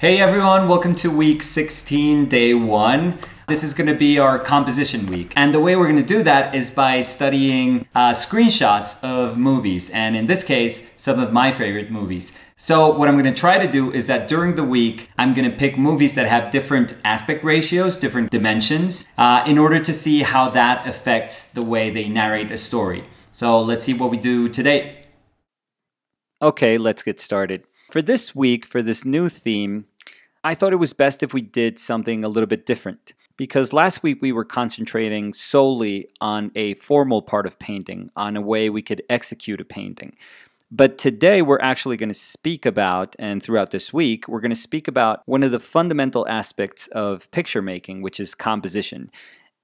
Hey everyone, welcome to week 16, day one. This is gonna be our composition week. And the way we're gonna do that is by studying uh, screenshots of movies, and in this case, some of my favorite movies. So what I'm gonna try to do is that during the week, I'm gonna pick movies that have different aspect ratios, different dimensions, uh, in order to see how that affects the way they narrate a story. So let's see what we do today. Okay, let's get started. For this week, for this new theme, I thought it was best if we did something a little bit different. Because last week we were concentrating solely on a formal part of painting, on a way we could execute a painting. But today we're actually going to speak about, and throughout this week, we're going to speak about one of the fundamental aspects of picture making, which is composition.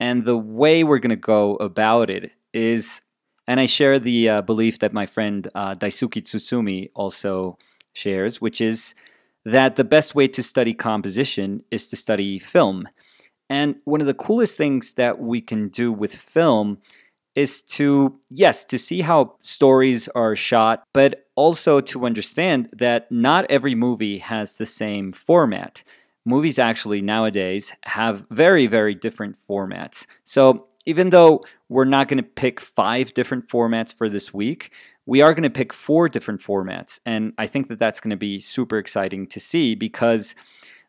And the way we're going to go about it is, and I share the uh, belief that my friend uh, Daisuke Tsutsumi also shares, which is that the best way to study composition is to study film. And one of the coolest things that we can do with film is to, yes, to see how stories are shot, but also to understand that not every movie has the same format. Movies actually nowadays have very, very different formats. So even though we're not going to pick five different formats for this week, we are going to pick four different formats. And I think that that's going to be super exciting to see because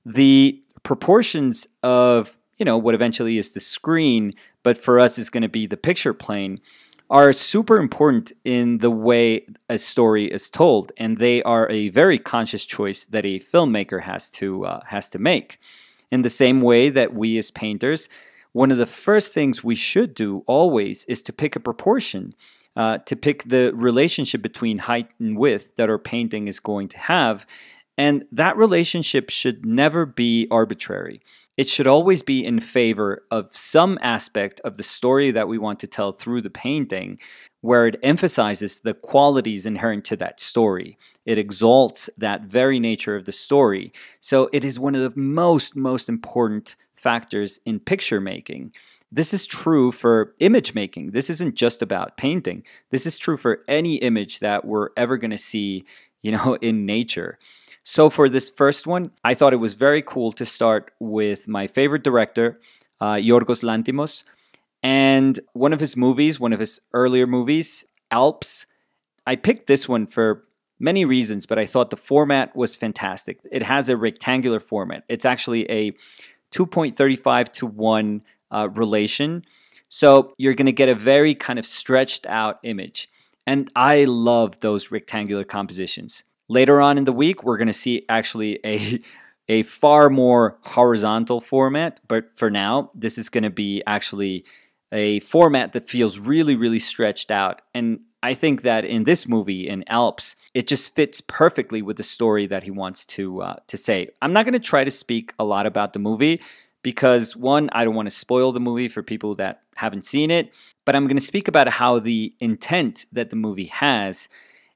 the proportions of, you know, what eventually is the screen, but for us is going to be the picture plane are super important in the way a story is told, and they are a very conscious choice that a filmmaker has to uh, has to make. In the same way that we as painters one of the first things we should do always is to pick a proportion, uh, to pick the relationship between height and width that our painting is going to have. And that relationship should never be arbitrary. It should always be in favor of some aspect of the story that we want to tell through the painting, where it emphasizes the qualities inherent to that story. It exalts that very nature of the story. So it is one of the most, most important factors in picture making. This is true for image making. This isn't just about painting. This is true for any image that we're ever going to see, you know, in nature. So for this first one, I thought it was very cool to start with my favorite director, uh, Yorgos Lantimos, and one of his movies, one of his earlier movies, Alps. I picked this one for many reasons, but I thought the format was fantastic. It has a rectangular format. It's actually a 2.35 to 1 uh, relation. So you're going to get a very kind of stretched out image. And I love those rectangular compositions. Later on in the week, we're going to see actually a a far more horizontal format, but for now, this is going to be actually a format that feels really, really stretched out. And I think that in this movie, in Alps, it just fits perfectly with the story that he wants to uh, to say. I'm not going to try to speak a lot about the movie because one, I don't want to spoil the movie for people that haven't seen it, but I'm going to speak about how the intent that the movie has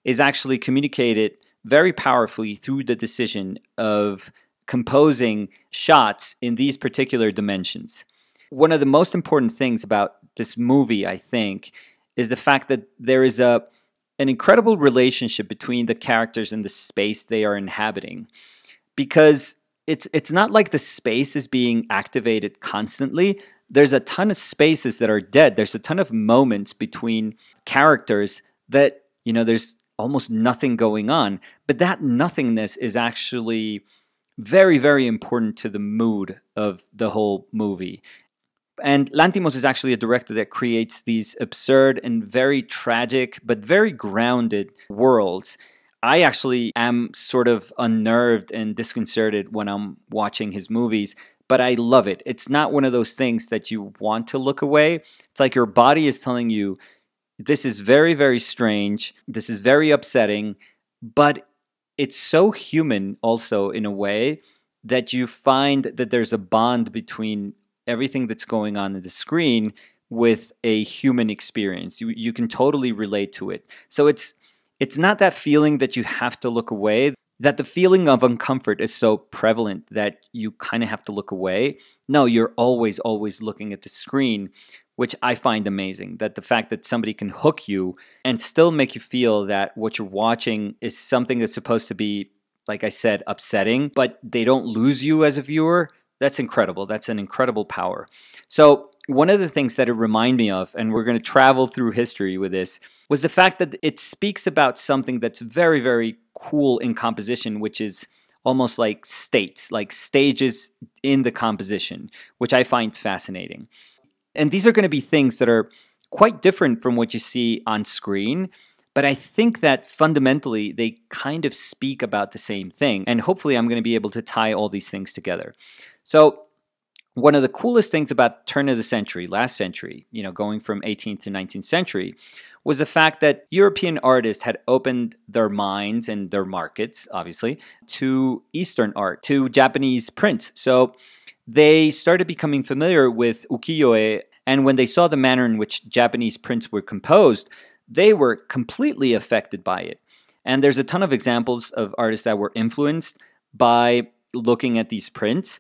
is actually communicated very powerfully through the decision of composing shots in these particular dimensions. One of the most important things about this movie, I think, is the fact that there is a an incredible relationship between the characters and the space they are inhabiting because it's it's not like the space is being activated constantly there's a ton of spaces that are dead there's a ton of moments between characters that you know there's almost nothing going on. But that nothingness is actually very, very important to the mood of the whole movie. And Lantimos is actually a director that creates these absurd and very tragic, but very grounded worlds. I actually am sort of unnerved and disconcerted when I'm watching his movies, but I love it. It's not one of those things that you want to look away. It's like your body is telling you, this is very, very strange. This is very upsetting, but it's so human also in a way that you find that there's a bond between everything that's going on in the screen with a human experience. You, you can totally relate to it. So it's it's not that feeling that you have to look away, that the feeling of uncomfort is so prevalent that you kind of have to look away. No, you're always, always looking at the screen, which I find amazing. That the fact that somebody can hook you and still make you feel that what you're watching is something that's supposed to be, like I said, upsetting, but they don't lose you as a viewer. That's incredible. That's an incredible power. So, one of the things that it reminded me of, and we're going to travel through history with this, was the fact that it speaks about something that's very, very cool in composition, which is almost like states, like stages in the composition, which I find fascinating and these are going to be things that are quite different from what you see on screen. But I think that fundamentally they kind of speak about the same thing. And hopefully I'm going to be able to tie all these things together. So one of the coolest things about turn of the century, last century, you know, going from 18th to 19th century, was the fact that European artists had opened their minds and their markets, obviously, to Eastern art, to Japanese print. So they started becoming familiar with ukiyo-e and when they saw the manner in which Japanese prints were composed, they were completely affected by it. And there's a ton of examples of artists that were influenced by looking at these prints.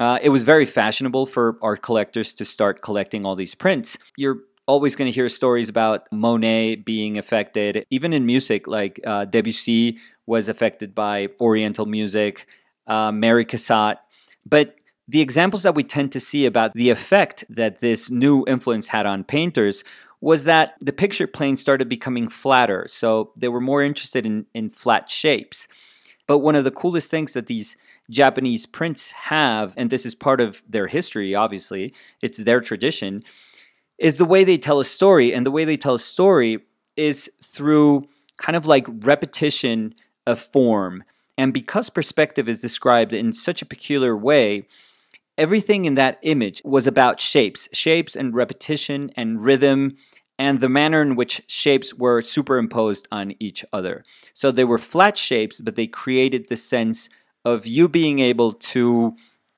Uh, it was very fashionable for art collectors to start collecting all these prints. You're always going to hear stories about Monet being affected, even in music, like uh, Debussy was affected by Oriental music, uh, Mary Cassatt. But the examples that we tend to see about the effect that this new influence had on painters was that the picture plane started becoming flatter, so they were more interested in, in flat shapes. But one of the coolest things that these Japanese prints have, and this is part of their history, obviously, it's their tradition, is the way they tell a story. And the way they tell a story is through kind of like repetition of form. And because perspective is described in such a peculiar way, Everything in that image was about shapes, shapes and repetition and rhythm and the manner in which shapes were superimposed on each other. So they were flat shapes, but they created the sense of you being able to.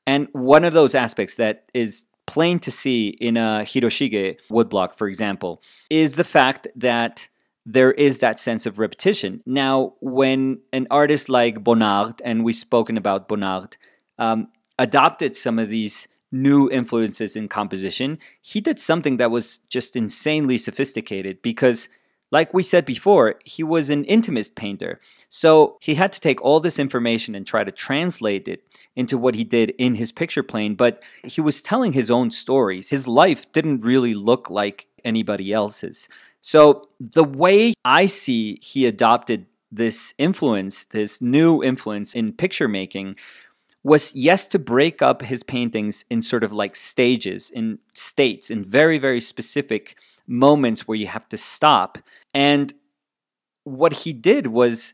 And one of those aspects that is plain to see in a Hiroshige woodblock, for example, is the fact that there is that sense of repetition. Now, when an artist like Bonnard, and we've spoken about Bonnard, um, adopted some of these new influences in composition, he did something that was just insanely sophisticated because, like we said before, he was an intimist painter. So he had to take all this information and try to translate it into what he did in his picture plane, but he was telling his own stories. His life didn't really look like anybody else's. So the way I see he adopted this influence, this new influence in picture making, was yes to break up his paintings in sort of like stages in states in very very specific moments where you have to stop and what he did was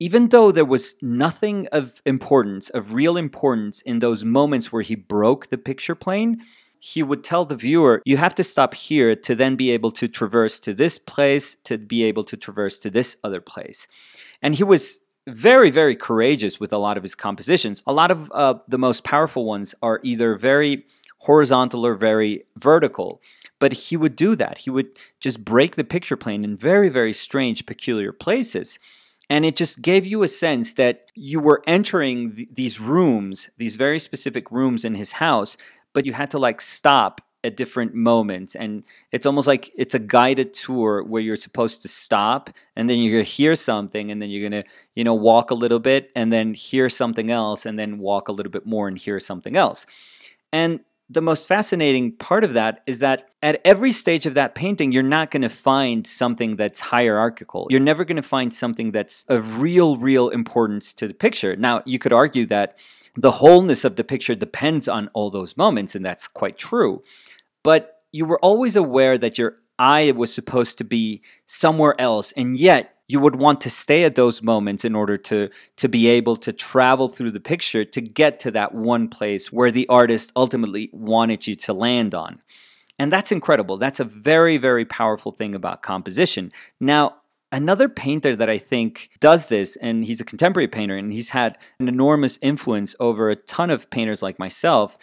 even though there was nothing of importance of real importance in those moments where he broke the picture plane he would tell the viewer, you have to stop here to then be able to traverse to this place, to be able to traverse to this other place. And he was very, very courageous with a lot of his compositions. A lot of uh, the most powerful ones are either very horizontal or very vertical. But he would do that. He would just break the picture plane in very, very strange, peculiar places. And it just gave you a sense that you were entering th these rooms, these very specific rooms in his house, but you had to like stop a different moment and it's almost like it's a guided tour where you're supposed to stop and then you're going to hear something and then you're going to you know walk a little bit and then hear something else and then walk a little bit more and hear something else and the most fascinating part of that is that at every stage of that painting, you're not going to find something that's hierarchical. You're never going to find something that's of real, real importance to the picture. Now, you could argue that the wholeness of the picture depends on all those moments, and that's quite true but you were always aware that your eye was supposed to be somewhere else, and yet you would want to stay at those moments in order to to be able to travel through the picture to get to that one place where the artist ultimately wanted you to land on and that's incredible that's a very very powerful thing about composition now another painter that i think does this and he's a contemporary painter and he's had an enormous influence over a ton of painters like myself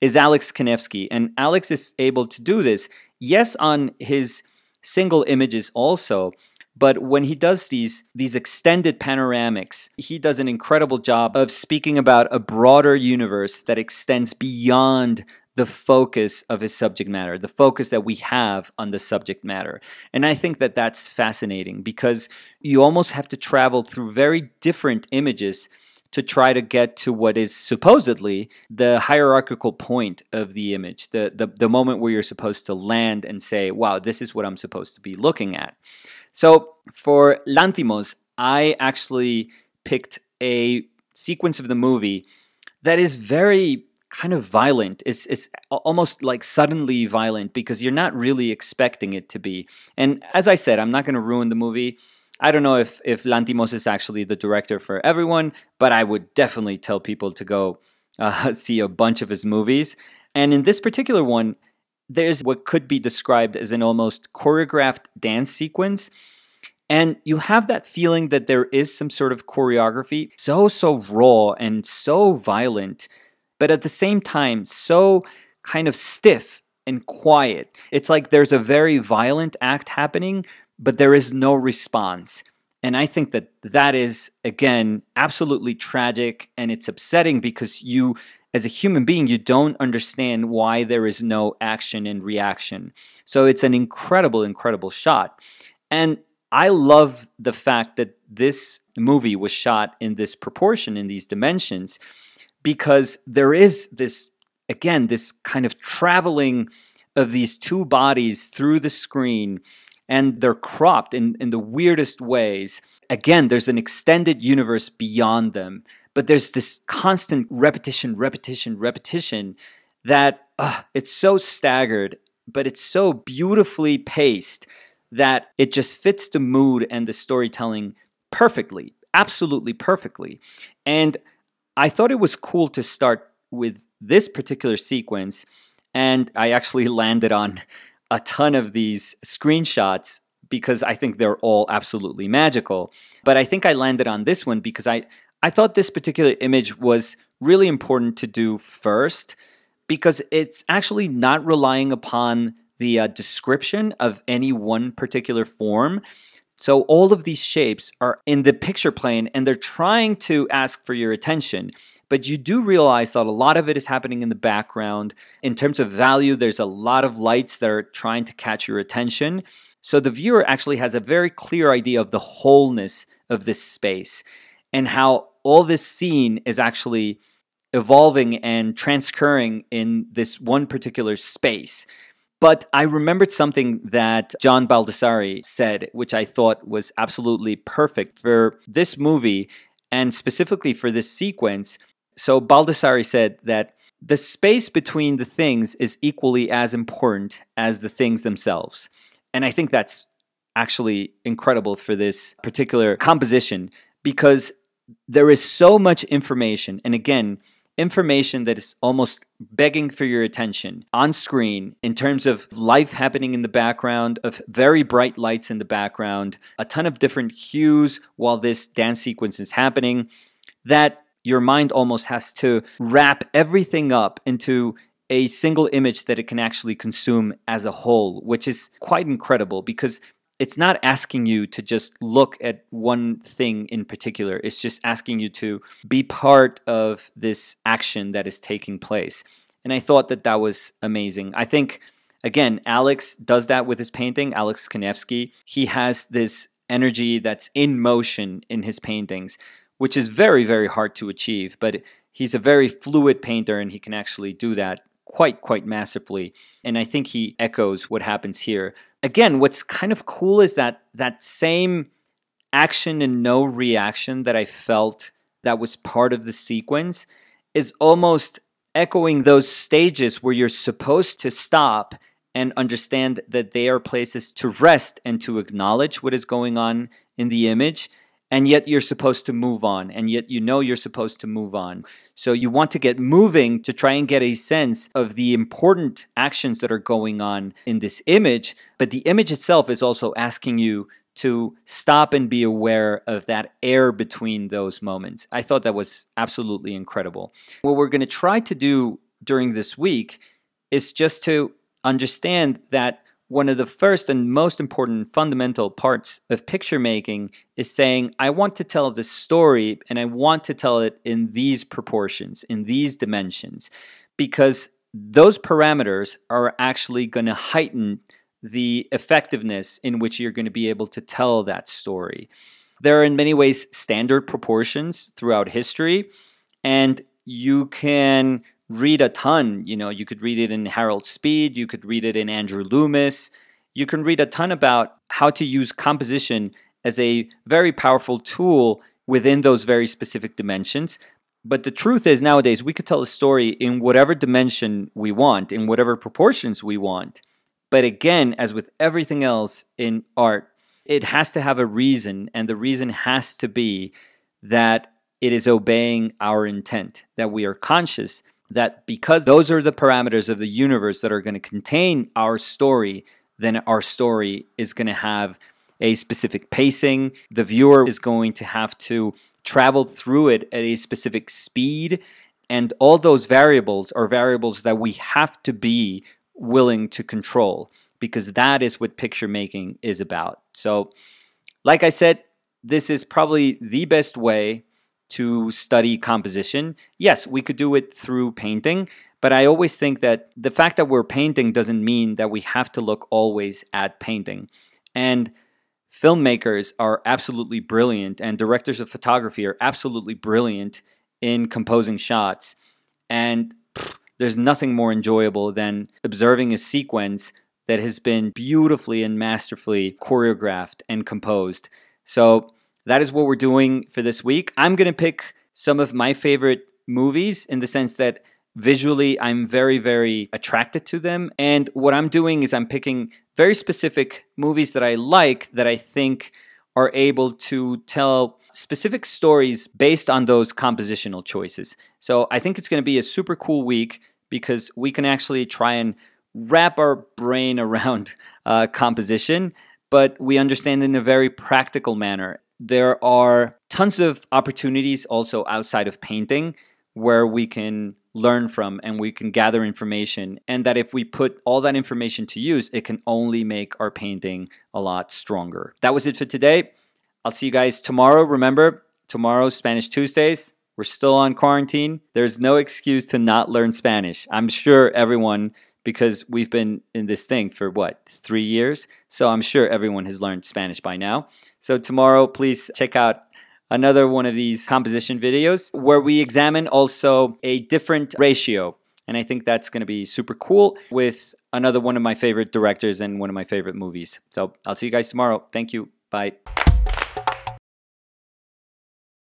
is Alex Konevsky. And Alex is able to do this, yes, on his single images also, but when he does these these extended panoramics he does an incredible job of speaking about a broader universe that extends beyond the focus of his subject matter the focus that we have on the subject matter and i think that that's fascinating because you almost have to travel through very different images to try to get to what is supposedly the hierarchical point of the image, the, the, the moment where you're supposed to land and say, wow, this is what I'm supposed to be looking at. So for Lantimos, I actually picked a sequence of the movie that is very kind of violent. It's it's almost like suddenly violent because you're not really expecting it to be. And as I said, I'm not going to ruin the movie. I don't know if if Lantimos is actually the director for everyone, but I would definitely tell people to go uh, see a bunch of his movies. And in this particular one, there's what could be described as an almost choreographed dance sequence. And you have that feeling that there is some sort of choreography, so, so raw and so violent, but at the same time, so kind of stiff and quiet. It's like there's a very violent act happening, but there is no response. And I think that that is, again, absolutely tragic and it's upsetting because you, as a human being, you don't understand why there is no action and reaction. So it's an incredible, incredible shot. And I love the fact that this movie was shot in this proportion, in these dimensions, because there is this, again, this kind of traveling of these two bodies through the screen and they're cropped in, in the weirdest ways. Again, there's an extended universe beyond them, but there's this constant repetition, repetition, repetition that uh, it's so staggered, but it's so beautifully paced that it just fits the mood and the storytelling perfectly, absolutely perfectly. And I thought it was cool to start with this particular sequence, and I actually landed on a ton of these screenshots because I think they're all absolutely magical. But I think I landed on this one because I, I thought this particular image was really important to do first because it's actually not relying upon the uh, description of any one particular form. So all of these shapes are in the picture plane and they're trying to ask for your attention. But you do realize that a lot of it is happening in the background. In terms of value, there's a lot of lights that are trying to catch your attention. So the viewer actually has a very clear idea of the wholeness of this space and how all this scene is actually evolving and transcurring in this one particular space. But I remembered something that John Baldessari said, which I thought was absolutely perfect for this movie and specifically for this sequence, so Baldessari said that the space between the things is equally as important as the things themselves. And I think that's actually incredible for this particular composition because there is so much information. And again, information that is almost begging for your attention on screen in terms of life happening in the background, of very bright lights in the background, a ton of different hues while this dance sequence is happening. That your mind almost has to wrap everything up into a single image that it can actually consume as a whole, which is quite incredible because it's not asking you to just look at one thing in particular. It's just asking you to be part of this action that is taking place. And I thought that that was amazing. I think, again, Alex does that with his painting, Alex Konevsky. He has this energy that's in motion in his paintings, which is very, very hard to achieve. But he's a very fluid painter and he can actually do that quite, quite massively. And I think he echoes what happens here. Again, what's kind of cool is that that same action and no reaction that I felt that was part of the sequence is almost echoing those stages where you're supposed to stop and understand that they are places to rest and to acknowledge what is going on in the image and yet you're supposed to move on and yet you know you're supposed to move on so you want to get moving to try and get a sense of the important actions that are going on in this image but the image itself is also asking you to stop and be aware of that air between those moments. I thought that was absolutely incredible. What we're going to try to do during this week is just to understand that one of the first and most important fundamental parts of picture making is saying, I want to tell this story and I want to tell it in these proportions, in these dimensions, because those parameters are actually going to heighten the effectiveness in which you're going to be able to tell that story. There are, in many ways, standard proportions throughout history, and you can read a ton. You know, you could read it in Harold Speed, you could read it in Andrew Loomis. You can read a ton about how to use composition as a very powerful tool within those very specific dimensions. But the truth is, nowadays, we could tell a story in whatever dimension we want, in whatever proportions we want. But again, as with everything else in art, it has to have a reason, and the reason has to be that it is obeying our intent, that we are conscious that because those are the parameters of the universe that are going to contain our story, then our story is going to have a specific pacing. The viewer is going to have to travel through it at a specific speed. And all those variables are variables that we have to be willing to control because that is what picture making is about. So, like I said, this is probably the best way to study composition. Yes, we could do it through painting, but I always think that the fact that we're painting doesn't mean that we have to look always at painting. And filmmakers are absolutely brilliant, and directors of photography are absolutely brilliant in composing shots. And pff, there's nothing more enjoyable than observing a sequence that has been beautifully and masterfully choreographed and composed. So, that is what we're doing for this week. I'm going to pick some of my favorite movies in the sense that visually I'm very, very attracted to them. And what I'm doing is I'm picking very specific movies that I like that I think are able to tell specific stories based on those compositional choices. So I think it's going to be a super cool week because we can actually try and wrap our brain around uh, composition, but we understand in a very practical manner there are tons of opportunities also outside of painting where we can learn from and we can gather information and that if we put all that information to use it can only make our painting a lot stronger that was it for today i'll see you guys tomorrow remember tomorrow spanish tuesdays we're still on quarantine there's no excuse to not learn spanish i'm sure everyone because we've been in this thing for what, three years? So I'm sure everyone has learned Spanish by now. So tomorrow, please check out another one of these composition videos where we examine also a different ratio. And I think that's going to be super cool with another one of my favorite directors and one of my favorite movies. So I'll see you guys tomorrow. Thank you. Bye.